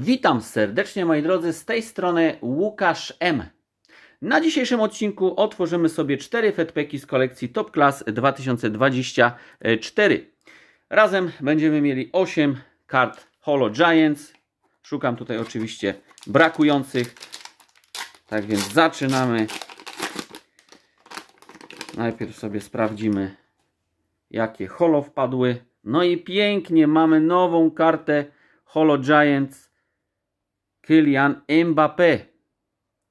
Witam serdecznie moi drodzy, z tej strony Łukasz M. Na dzisiejszym odcinku otworzymy sobie 4 fedpeki z kolekcji Top Class 2024. Razem będziemy mieli 8 kart Holo Giants. Szukam tutaj oczywiście brakujących. Tak więc zaczynamy. Najpierw sobie sprawdzimy jakie holo wpadły. No i pięknie mamy nową kartę Holo Giants Kylian Mbappé,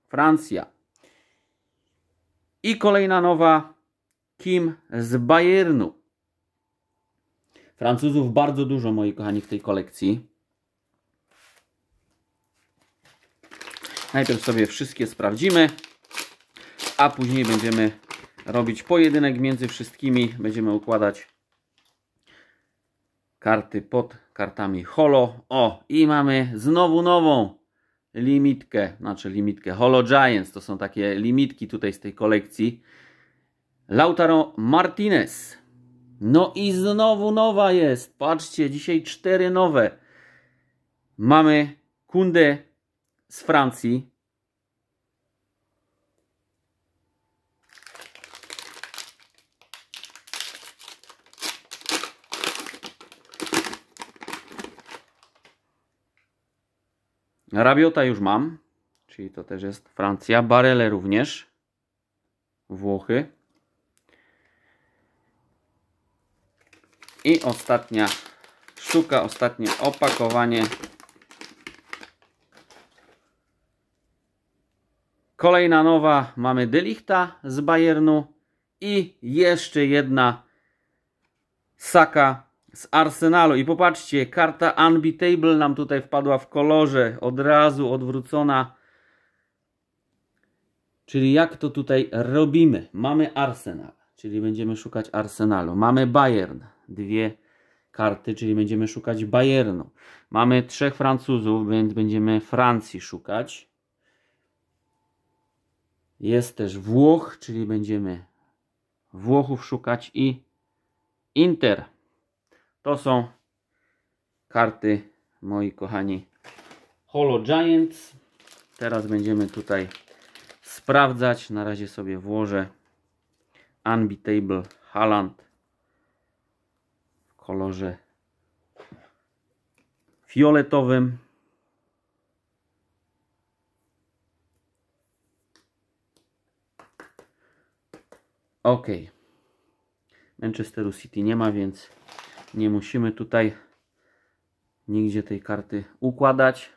Francja. I kolejna nowa, Kim z Bayernu. Francuzów bardzo dużo, moi kochani, w tej kolekcji. Najpierw sobie wszystkie sprawdzimy, a później będziemy robić pojedynek między wszystkimi. Będziemy układać karty pod kartami holo. O, i mamy znowu nową limitkę, znaczy limitkę, Holo Giants, to są takie limitki tutaj z tej kolekcji. Lautaro Martinez. No i znowu nowa jest. Patrzcie, dzisiaj cztery nowe. Mamy Kunde z Francji, Rabiota już mam, czyli to też jest Francja. Barele również. Włochy. I ostatnia sztuka, ostatnie opakowanie. Kolejna nowa, mamy Delichta z Bayernu i jeszcze jedna Saka z Arsenalu. I popatrzcie, karta Unbeatable nam tutaj wpadła w kolorze, od razu odwrócona. Czyli jak to tutaj robimy? Mamy Arsenal, czyli będziemy szukać Arsenalu. Mamy Bayern, dwie karty, czyli będziemy szukać Bayernu. Mamy trzech Francuzów, więc będziemy Francji szukać. Jest też Włoch, czyli będziemy Włochów szukać i Inter. To są karty, moi kochani, Holo Giants. Teraz będziemy tutaj sprawdzać. Na razie sobie włożę Unbeatable Haaland w kolorze fioletowym. Ok. Manchesteru City nie ma, więc nie musimy tutaj nigdzie tej karty układać.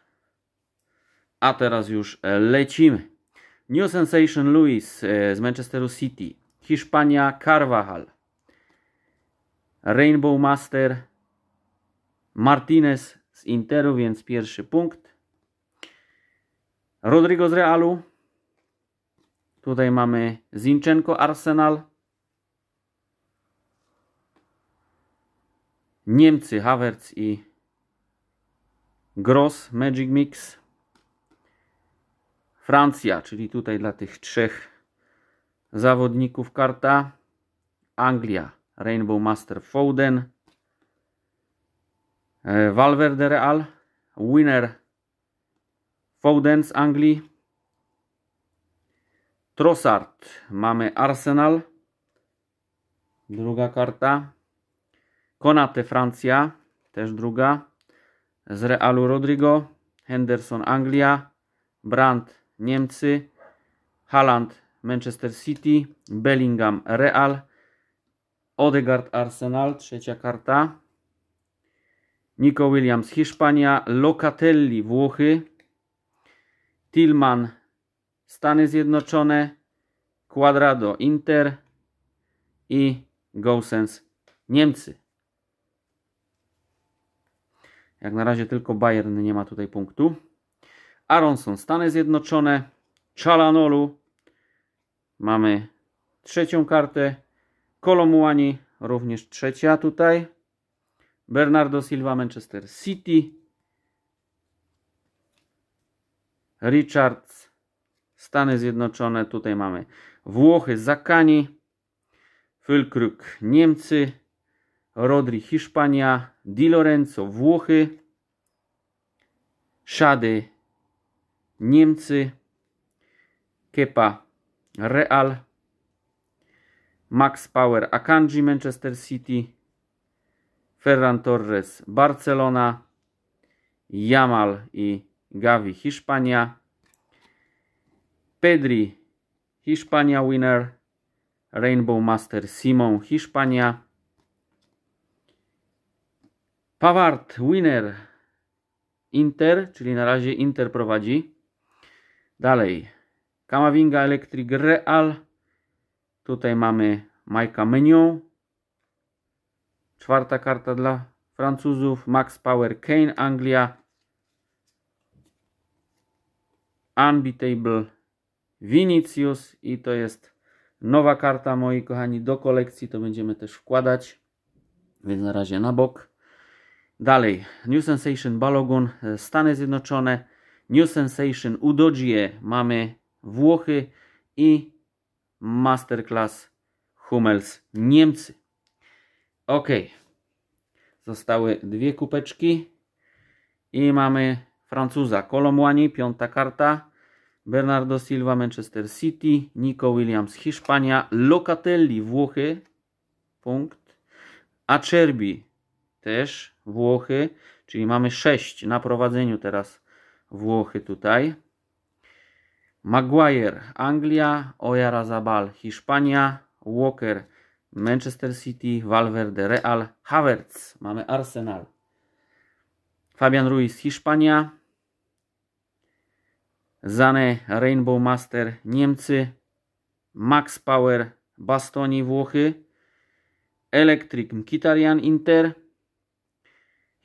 A teraz już e, lecimy. New Sensation Lewis e, z Manchesteru City. Hiszpania Carvajal. Rainbow Master Martinez z Interu, więc pierwszy punkt. Rodrigo z Realu. Tutaj mamy Zinchenko Arsenal. Niemcy Havertz i Gross Magic Mix. Francja, czyli tutaj dla tych trzech zawodników karta. Anglia Rainbow Master Foden. E, Valverde Real. Winner Foden z Anglii. Trossard mamy Arsenal. Druga karta. Konate Francja, też druga. Z Realu Rodrigo, Henderson Anglia, Brandt Niemcy, Haaland Manchester City, Bellingham Real, Odegaard Arsenal, trzecia karta. Nico Williams Hiszpania, Locatelli Włochy, Tillman Stany Zjednoczone, Quadrado Inter i Gosens Niemcy. Jak na razie tylko Bayern nie ma tutaj punktu. Aronson Stany Zjednoczone, Chalanolu. Mamy trzecią kartę. Kolomuani również trzecia tutaj. Bernardo Silva Manchester City. Richards Stany Zjednoczone. Tutaj mamy Włochy Zakani. Fülkrug Niemcy. Rodri Hiszpania, Di Lorenzo Włochy, Szady Niemcy, Kepa Real, Max Power Akanji Manchester City, Ferran Torres Barcelona, Jamal i Gavi Hiszpania, Pedri Hiszpania Winner, Rainbow Master Simon Hiszpania, Paward, winner. Inter, czyli na razie Inter prowadzi. Dalej. Kamavinga, Electric, Real. Tutaj mamy Majka Menu. Czwarta karta dla Francuzów. Max Power, Kane, Anglia. Unbeatable, Vinicius. I to jest nowa karta, moi kochani, do kolekcji. To będziemy też wkładać. Więc na razie na bok. Dalej, New Sensation Balogun, e, Stany Zjednoczone, New Sensation Udogie mamy Włochy i Masterclass Hummels Niemcy. Ok, zostały dwie kupeczki i mamy Francuza Kolomłani, piąta karta, Bernardo Silva Manchester City, Nico Williams Hiszpania, Locatelli Włochy, punkt, Acerbi też Włochy, czyli mamy 6 na prowadzeniu teraz Włochy tutaj. Maguire Anglia, Oyarzabal Hiszpania, Walker Manchester City, Valverde Real, Havertz mamy Arsenal. Fabian Ruiz Hiszpania, Zane Rainbow Master Niemcy, Max Power Bastoni Włochy, Electric Mkitarian, Inter,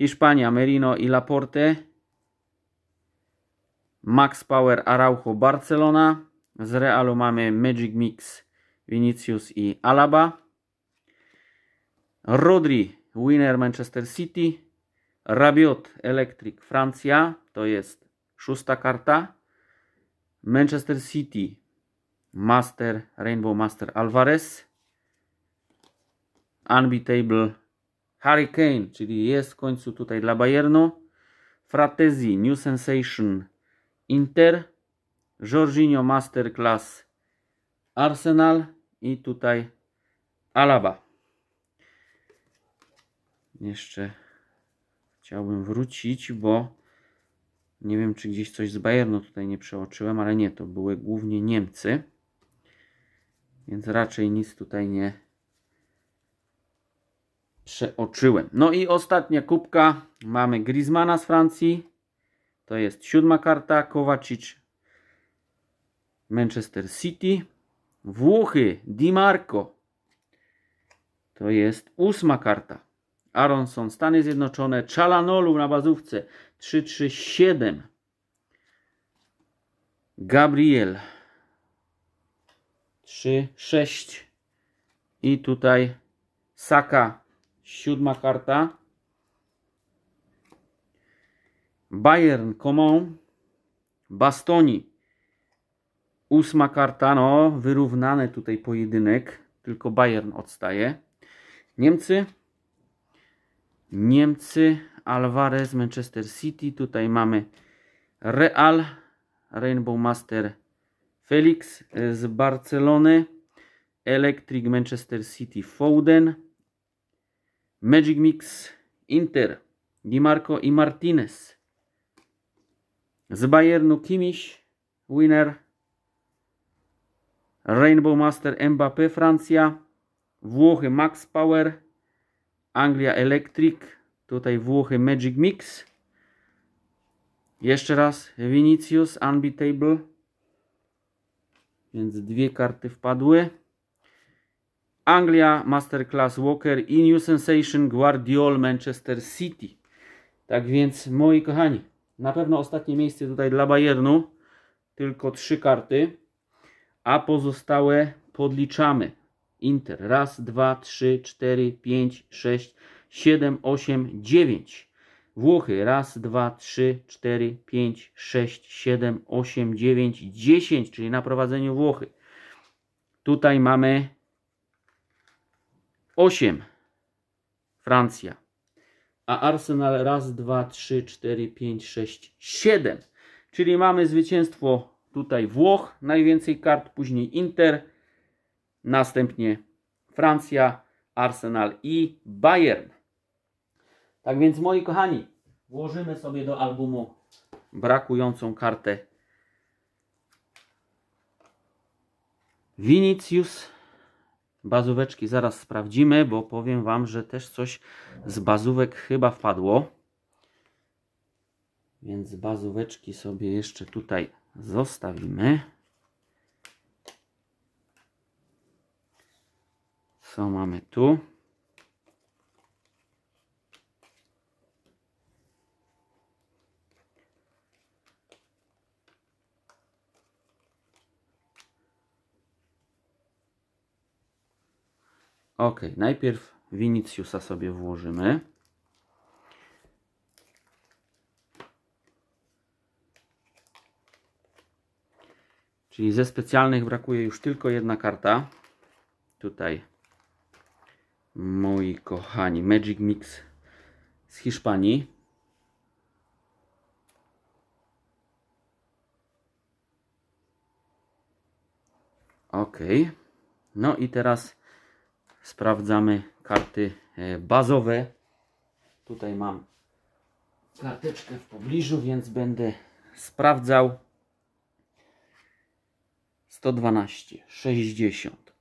Hiszpania, Merino i Laporte. Max Power, Araujo, Barcelona. Z Realu mamy Magic Mix, Vinicius i Alaba. Rodri, Winner Manchester City. Rabiot, Electric, Francja. To jest szósta karta. Manchester City, Master, Rainbow Master Alvarez. Unbeatable Harry Kane, czyli jest w końcu tutaj dla Bayernu, Fratezi, New Sensation, Inter, Jorginho Masterclass, Arsenal i tutaj Alaba. Jeszcze chciałbym wrócić, bo nie wiem, czy gdzieś coś z Bayernu tutaj nie przeoczyłem, ale nie, to były głównie Niemcy. Więc raczej nic tutaj nie przeoczyłem. No i ostatnia kubka. Mamy Griezmana z Francji. To jest siódma karta. Kovacic Manchester City. Włochy Di Marco. To jest ósma karta. Aronson Stany Zjednoczone. Czalanolu na bazówce 3-3-7. Gabriel 3-6. I tutaj Saka Siódma karta. Bayern, Coman, Bastoni. Ósma karta, no wyrównany tutaj pojedynek, tylko Bayern odstaje. Niemcy, Niemcy, Alvarez, Manchester City, tutaj mamy Real, Rainbow Master Felix e, z Barcelony, Electric Manchester City Foden, Magic Mix, Inter, Di Marco i Martinez. Z Bayernu Kimiś, Winner. Rainbow Master Mbappé, Francja. Włochy Max Power. Anglia Electric. Tutaj Włochy Magic Mix. Jeszcze raz Vinicius, Unbeatable. Więc dwie karty wpadły. Anglia, Masterclass Walker i New Sensation Guardiol Manchester City. Tak więc, moi kochani, na pewno ostatnie miejsce tutaj dla Bayernu. Tylko trzy karty, a pozostałe podliczamy. Inter. Raz, dwa, trzy, cztery, pięć, sześć, siedem, osiem, dziewięć. Włochy. Raz, dwa, trzy, cztery, pięć, sześć, siedem, osiem, dziewięć, dziesięć, czyli na prowadzeniu Włochy. Tutaj mamy 8. Francja. A Arsenal raz, dwa, trzy, cztery, pięć, sześć, siedem. Czyli mamy zwycięstwo tutaj Włoch, najwięcej kart, później Inter, następnie Francja, Arsenal i Bayern. Tak więc moi kochani, włożymy sobie do albumu brakującą kartę Vinicius Bazóweczki zaraz sprawdzimy, bo powiem Wam, że też coś z bazówek chyba wpadło. Więc bazóweczki sobie jeszcze tutaj zostawimy. Co mamy tu? Ok, najpierw Viniciusa sobie włożymy. Czyli ze specjalnych brakuje już tylko jedna karta. Tutaj moi kochani, Magic Mix z Hiszpanii. Ok. No i teraz sprawdzamy karty e, bazowe. Tutaj mam karteczkę w pobliżu, więc będę sprawdzał. 112, 60,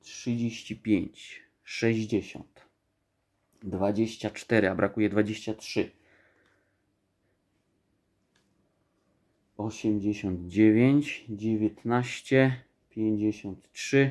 35, 60, 24, a brakuje 23, 89, 19, 53,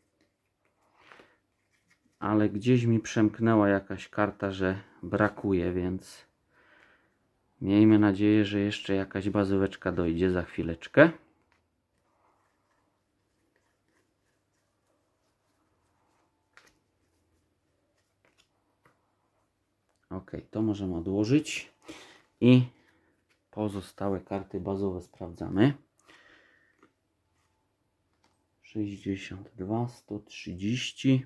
ale gdzieś mi przemknęła jakaś karta, że brakuje, więc miejmy nadzieję, że jeszcze jakaś bazóweczka dojdzie za chwileczkę. Ok, to możemy odłożyć i pozostałe karty bazowe sprawdzamy. 62, 130,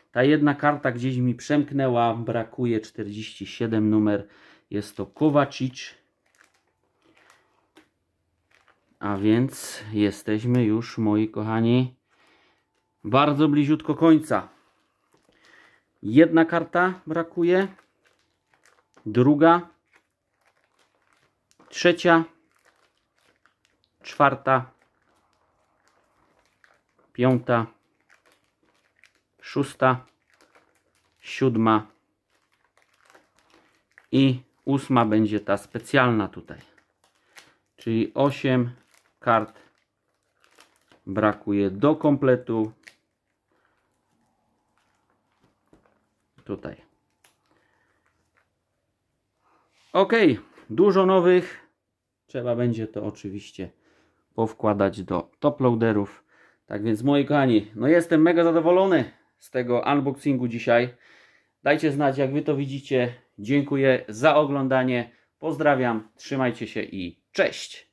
Ta jedna karta gdzieś mi przemknęła, brakuje 47 numer, jest to Kowacic. A więc jesteśmy już, moi kochani, bardzo bliziutko końca. Jedna karta brakuje, druga, trzecia, czwarta, piąta, szósta, siódma i ósma będzie ta specjalna tutaj. Czyli 8 kart brakuje do kompletu. Tutaj. Ok, dużo nowych. Trzeba będzie to oczywiście powkładać do toploaderów. Tak więc moi kochani, no jestem mega zadowolony z tego unboxingu dzisiaj. Dajcie znać, jak Wy to widzicie. Dziękuję za oglądanie. Pozdrawiam, trzymajcie się i cześć!